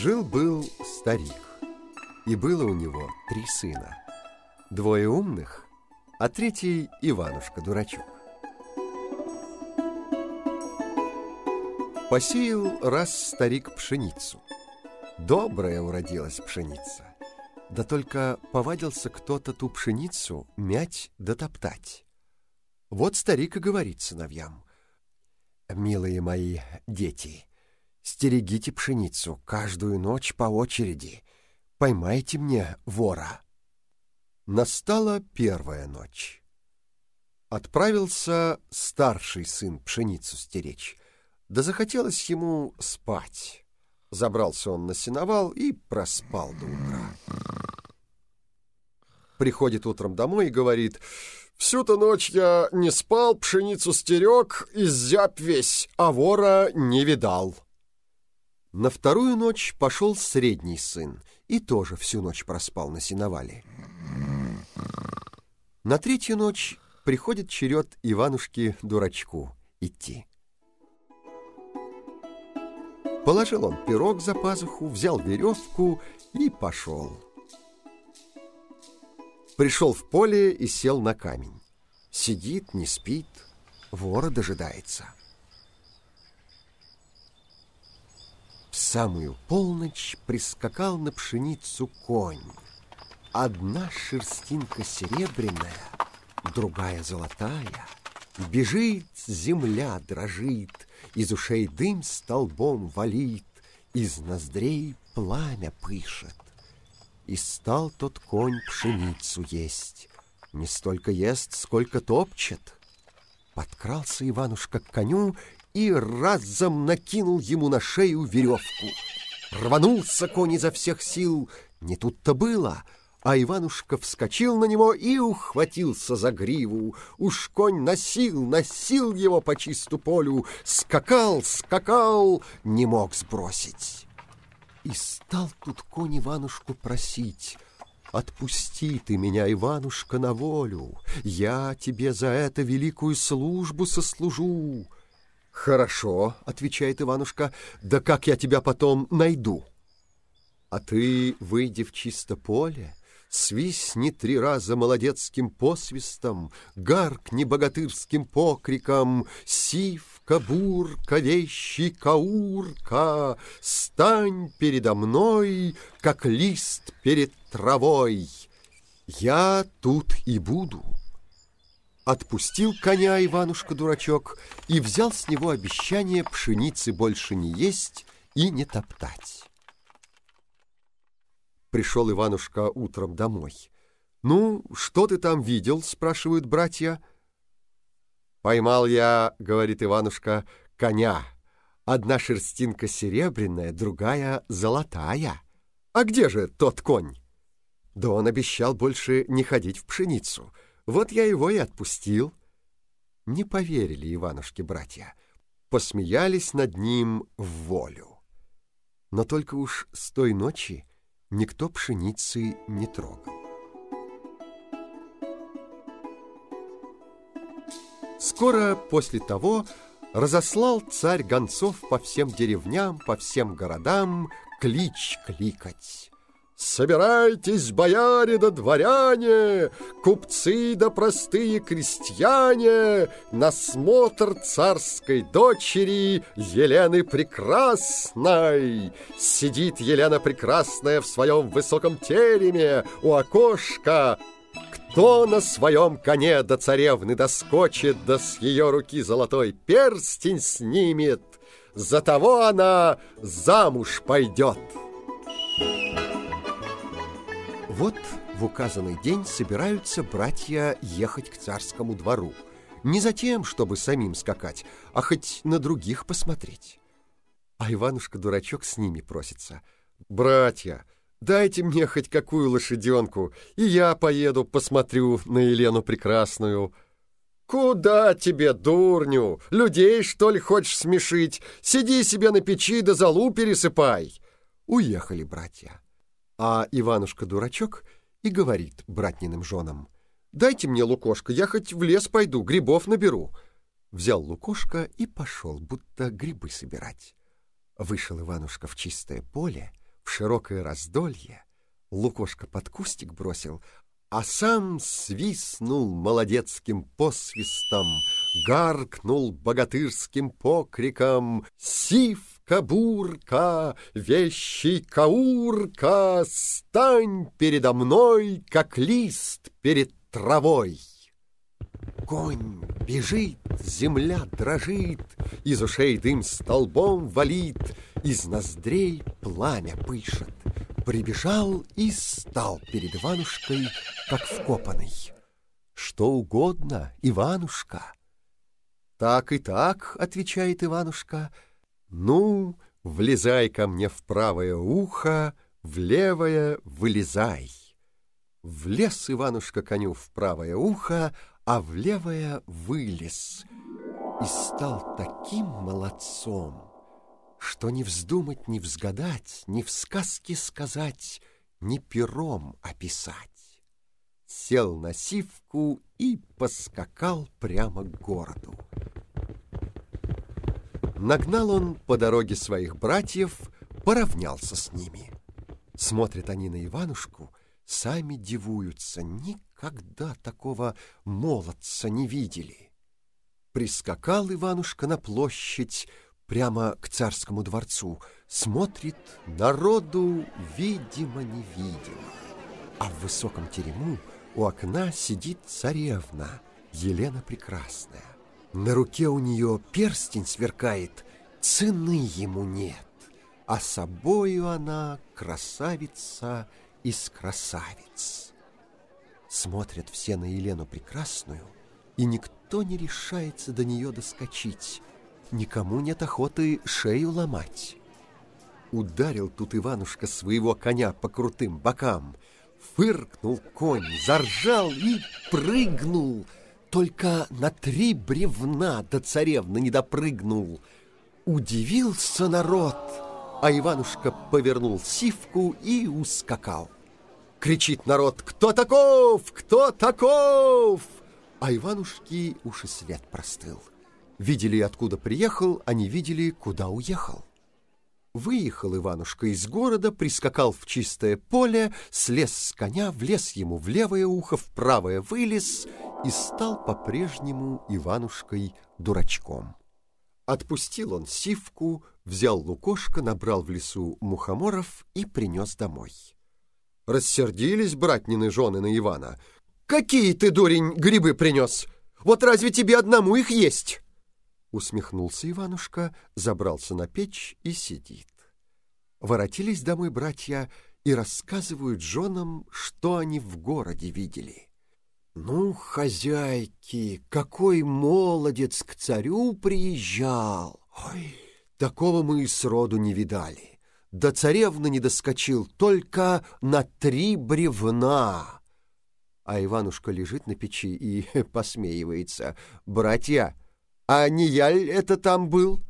Жил-был старик, и было у него три сына. Двое умных, а третий Иванушка-дурачок. Посеял раз старик пшеницу. Добрая уродилась пшеница. Да только повадился кто-то ту пшеницу мять да топтать. Вот старик и говорит сыновьям. «Милые мои дети, — стерегите пшеницу каждую ночь по очереди. Поймайте мне вора». Настала первая ночь. Отправился старший сын пшеницу стеречь, да захотелось ему спать. Забрался он на сеновал и проспал до утра. Приходит утром домой и говорит, «Всю-то ночь я не спал, пшеницу стерег, и зяб весь, а вора не видал». На вторую ночь пошел средний сын и тоже всю ночь проспал на сеновале. На третью ночь приходит черед Иванушке-дурачку идти. Положил он пирог за пазуху, взял веревку и пошел. Пришел в поле и сел на камень. Сидит, не спит, вора дожидается. самую полночь прискакал на пшеницу конь. Одна шерстинка серебряная, другая золотая. Бежит земля, дрожит, из ушей дым столбом валит, из ноздрей пламя пышет. И стал тот конь пшеницу есть. Не столько ест, сколько топчет. Подкрался Иванушка к коню и разом накинул ему на шею веревку. Рванулся конь изо всех сил. Не тут-то было — а Иванушка вскочил на него и ухватился за гриву. Уж конь носил, носил его по чисту полю, скакал, скакал, не мог сбросить. И стал тут конь Иванушку просить. «Отпусти ты меня, Иванушка, на волю, я тебе за это великую службу сослужу». «Хорошо», — отвечает Иванушка, — «да как я тебя потом найду?» А ты, выйди в чисто поле, Свистни три раза молодецким посвистом, Гаркни богатырским покриком Сивка, бурка, вещи, каурка, Стань передо мной, как лист перед травой. Я тут и буду отпустил коня Иванушка-дурачок и взял с него обещание пшеницы больше не есть и не топтать. Пришел Иванушка утром домой. «Ну, что ты там видел?» — спрашивают братья. «Поймал я, — говорит Иванушка, — коня. Одна шерстинка серебряная, другая золотая. А где же тот конь?» «Да он обещал больше не ходить в пшеницу». Вот я его и отпустил. Не поверили Иванушке братья, посмеялись над ним в волю. Но только уж с той ночи никто пшеницы не трогал. Скоро после того разослал царь гонцов по всем деревням, по всем городам клич кликать. Собирайтесь, бояре да дворяне, купцы да простые крестьяне, на смотр царской дочери Елены Прекрасной. Сидит Елена Прекрасная в своем высоком тереме у окошка, кто на своем коне до царевны доскочит, да с ее руки золотой перстень снимет, за того она замуж пойдет. Thank you. Вот в указанный день собираются братья ехать к царскому двору. Не за тем, чтобы самим скакать, а хоть на других посмотреть. А Иванушка-дурачок с ними просится. «Братья, дайте мне хоть какую лошаденку, и я поеду посмотрю на Елену Прекрасную». «Куда тебе, дурню? Людей, что ли, хочешь смешить? Сиди себе на печи да залу пересыпай!» Уехали братья. А Иванушка-дурачок и говорит братниным женам, «Дайте мне, лукошко, я хоть в лес пойду, грибов наберу». Взял лукошко и пошел, будто грибы собирать. Вышел Иванушка в чистое поле, в широкое раздолье, Лукошко под кустик бросил, а сам свистнул молодецким посвистом, гаркнул богатырским покриком «Сив!» кабурка, вещий каурка, стань передо мной, как лист перед травой. Конь бежит, земля дрожит, из ушей дым столбом валит, из ноздрей пламя пышет. Прибежал и стал перед Иванушкой, как вкопанный. Что угодно, Иванушка. Так и так, отвечает Иванушка, — ну, влезай ко мне в правое ухо, в левое вылезай. Влез Иванушка коню в правое ухо, а в левое вылез. И стал таким молодцом, что ни вздумать, ни взгадать, ни в сказке сказать, ни пером описать. Сел на сивку и поскакал прямо к городу. Нагнал он по дороге своих братьев, поравнялся с ними. Смотрят они на Иванушку, сами дивуются, никогда такого молодца не видели. Прискакал Иванушка на площадь, прямо к царскому дворцу, смотрит народу видимо-невидимо. А в высоком терему у окна сидит царевна Елена Прекрасная. На руке у нее перстень сверкает, цены ему нет, а собою она красавица из красавиц. Смотрят все на Елену Прекрасную, и никто не решается до нее доскочить, никому нет охоты шею ломать. Ударил тут Иванушка своего коня по крутым бокам, фыркнул конь, заржал и прыгнул — только на три бревна до царевны не допрыгнул. Удивился народ, а Иванушка повернул сивку и ускакал. Кричит народ «Кто таков? Кто таков?» А Иванушки уж и свет простыл. Видели, откуда приехал, а не видели, куда уехал. Выехал Иванушка из города, прискакал в чистое поле, слез с коня, влез ему в левое ухо, в правое вылез — и стал по-прежнему Иванушкой дурачком. Отпустил он сивку, взял лукошко, набрал в лесу мухоморов и принес домой. Рассердились братнины жены на Ивана. «Какие ты, дурень, грибы принес? Вот разве тебе одному их есть?» Усмехнулся Иванушка, забрался на печь и сидит. Воротились домой братья и рассказывают женам, что они в городе видели. Ну, хозяйки, какой молодец к царю приезжал! Ой, такого мы и сроду не видали. До царевны не доскочил только на три бревна. А Иванушка лежит на печи и посмеивается. «Братья, а не я ли это там был?»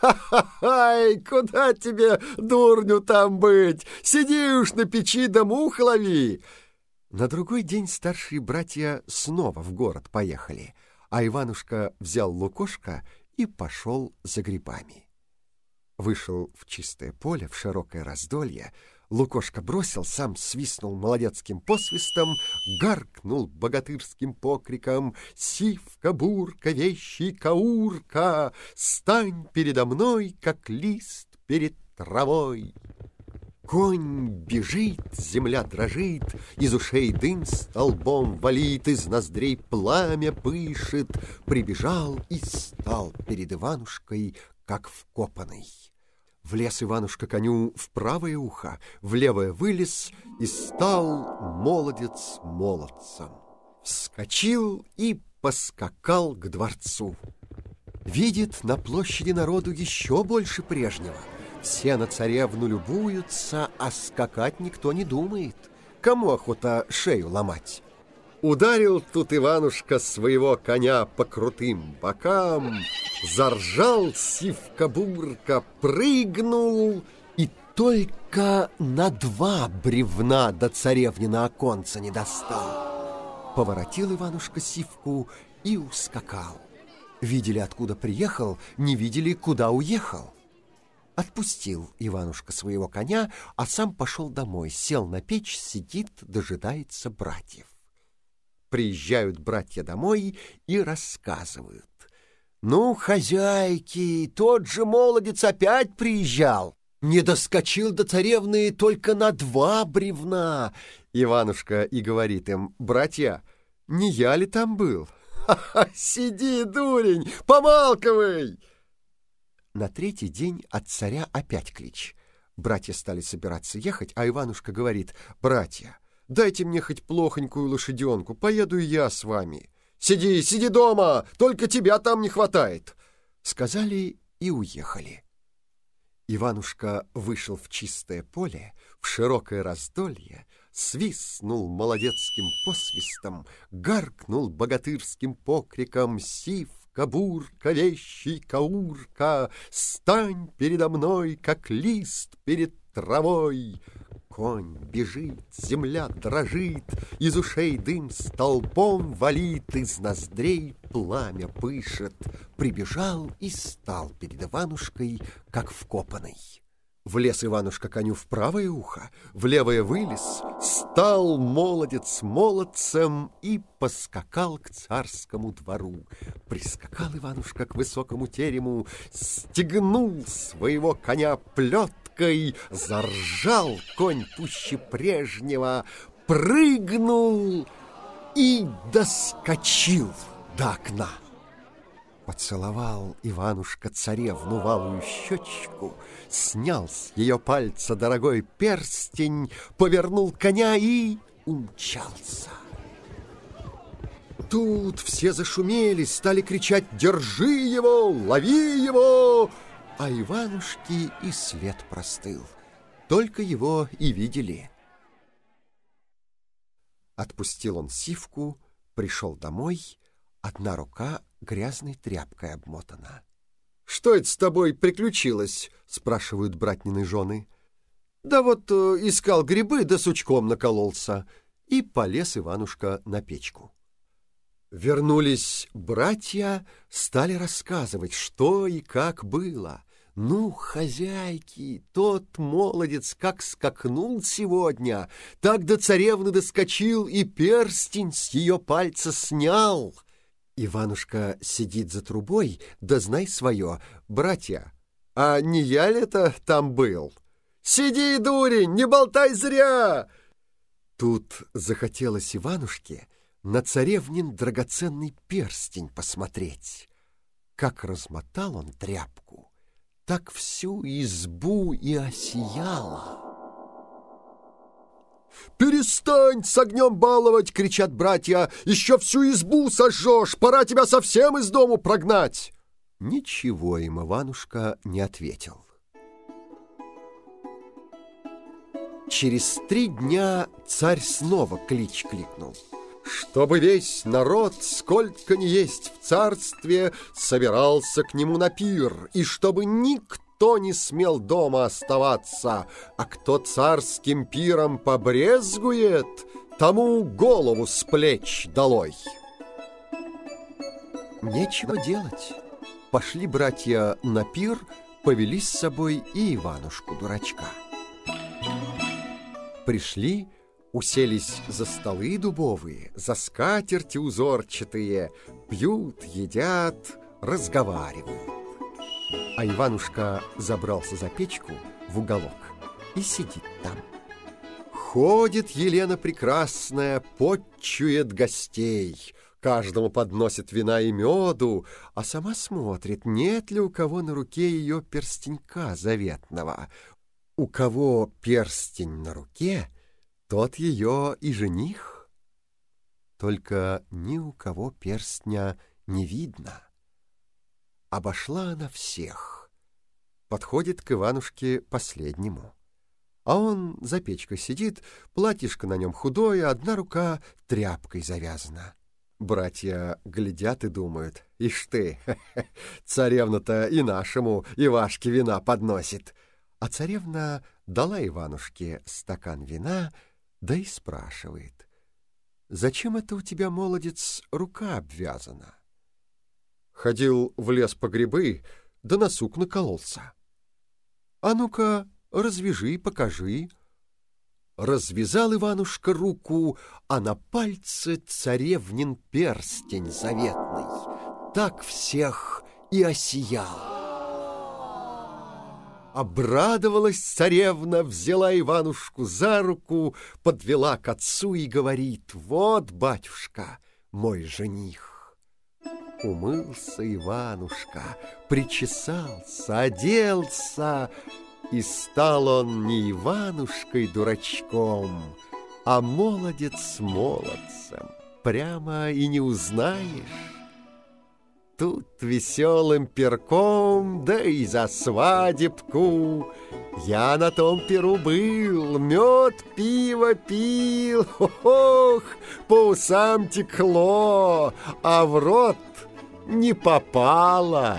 «Ха-ха-хай! Куда тебе, дурню, там быть? Сиди уж на печи да мух лови!» На другой день старшие братья снова в город поехали, а Иванушка взял лукошко и пошел за грибами. Вышел в чистое поле, в широкое раздолье, Лукошка бросил, сам свистнул молодецким посвистом, гаркнул богатырским покриком «Сивка-бурка, вещи-каурка, стань передо мной, как лист перед травой!» Конь бежит, земля дрожит, Из ушей дым столбом валит, Из ноздрей пламя пышет. Прибежал и стал перед Иванушкой, как вкопанный. Влез Иванушка коню в правое ухо, в левое вылез и стал молодец молодцем. Вскочил и поскакал к дворцу. Видит на площади народу еще больше прежнего. Все на царевну любуются, а скакать никто не думает. Кому охота шею ломать? Ударил тут Иванушка своего коня по крутым бокам, заржал сивка-бурка, прыгнул и только на два бревна до царевни на оконца не достал. Поворотил Иванушка сивку и ускакал. Видели, откуда приехал, не видели, куда уехал. Отпустил Иванушка своего коня, а сам пошел домой, сел на печь, сидит, дожидается братьев. Приезжают братья домой и рассказывают. «Ну, хозяйки, тот же молодец опять приезжал. Не доскочил до царевны только на два бревна». Иванушка и говорит им, «Братья, не я ли там был?» «Ха-ха, сиди, дурень, помалковый!» На третий день от царя опять клич. Братья стали собираться ехать, а Иванушка говорит, «Братья, дайте мне хоть плохонькую лошаденку, поеду я с вами». «Сиди, сиди дома, только тебя там не хватает!» Сказали и уехали. Иванушка вышел в чистое поле, в широкое раздолье, свистнул молодецким посвистом, гаркнул богатырским покриком «Сив!» Кабурка вещий каурка, Стань передо мной, как лист перед травой. Конь бежит, земля дрожит, Из ушей дым столбом валит, Из ноздрей пламя пышет. Прибежал и стал перед Иванушкой, как вкопанный. Влез Иванушка коню в правое ухо, в левое вылез, стал молодец молодцем и поскакал к царскому двору. Прискакал Иванушка к высокому терему, стегнул своего коня плеткой, заржал конь пуще прежнего, прыгнул и доскочил до окна. Поцеловал Иванушка царевну валую щечку, Снял с ее пальца дорогой перстень, Повернул коня и умчался. Тут все зашумели, стали кричать «Держи его! Лови его!» А Иванушке и след простыл. Только его и видели. Отпустил он сивку, пришел домой, одна рука грязной тряпкой обмотана. «Что это с тобой приключилось?» — спрашивают братнины жены. «Да вот э, искал грибы, да сучком накололся». И полез Иванушка на печку. Вернулись братья, стали рассказывать, что и как было. «Ну, хозяйки, тот молодец как скакнул сегодня, так до царевны доскочил и перстень с ее пальца снял». Иванушка сидит за трубой, да знай свое, братья. А не я ли это там был? Сиди, дурень, не болтай зря! Тут захотелось Иванушке на царевнин драгоценный перстень посмотреть. Как размотал он тряпку, так всю избу и осияла. «Перестань с огнем баловать!» — кричат братья. «Еще всю избу сожжешь! Пора тебя совсем из дому прогнать!» Ничего им Иванушка не ответил. Через три дня царь снова клич кликнул. Чтобы весь народ, сколько ни есть в царстве, собирался к нему на пир, и чтобы никто никто не смел дома оставаться, а кто царским пиром побрезгует, тому голову с плеч долой. Нечего делать. Пошли братья на пир, повели с собой и Иванушку-дурачка. Пришли, уселись за столы дубовые, за скатерти узорчатые, пьют, едят, разговаривают. А Иванушка забрался за печку в уголок и сидит там. Ходит Елена Прекрасная, подчует гостей, каждому подносит вина и меду, а сама смотрит, нет ли у кого на руке ее перстенька заветного. У кого перстень на руке, тот ее и жених. Только ни у кого перстня не видно. Обошла она всех. Подходит к Иванушке последнему. А он за печкой сидит, платьишко на нем худое, одна рука тряпкой завязана. Братья глядят и думают, ишь ты, царевна-то и нашему Ивашке вина подносит. А царевна дала Иванушке стакан вина, да и спрашивает. «Зачем это у тебя, молодец, рука обвязана?» ходил в лес по грибы, да на сук накололся. А ну-ка, развяжи, покажи. Развязал Иванушка руку, а на пальце царевнин перстень заветный. Так всех и осиял. Обрадовалась царевна, взяла Иванушку за руку, подвела к отцу и говорит, «Вот, батюшка, мой жених». Умылся Иванушка, причесался, оделся, и стал он не Иванушкой-дурачком, а молодец-молодцем. Прямо и не узнаешь. Тут веселым перком, да и за свадебку. Я на том перу был, мед, пиво пил, ох, по усам текло, а в рот — не попала.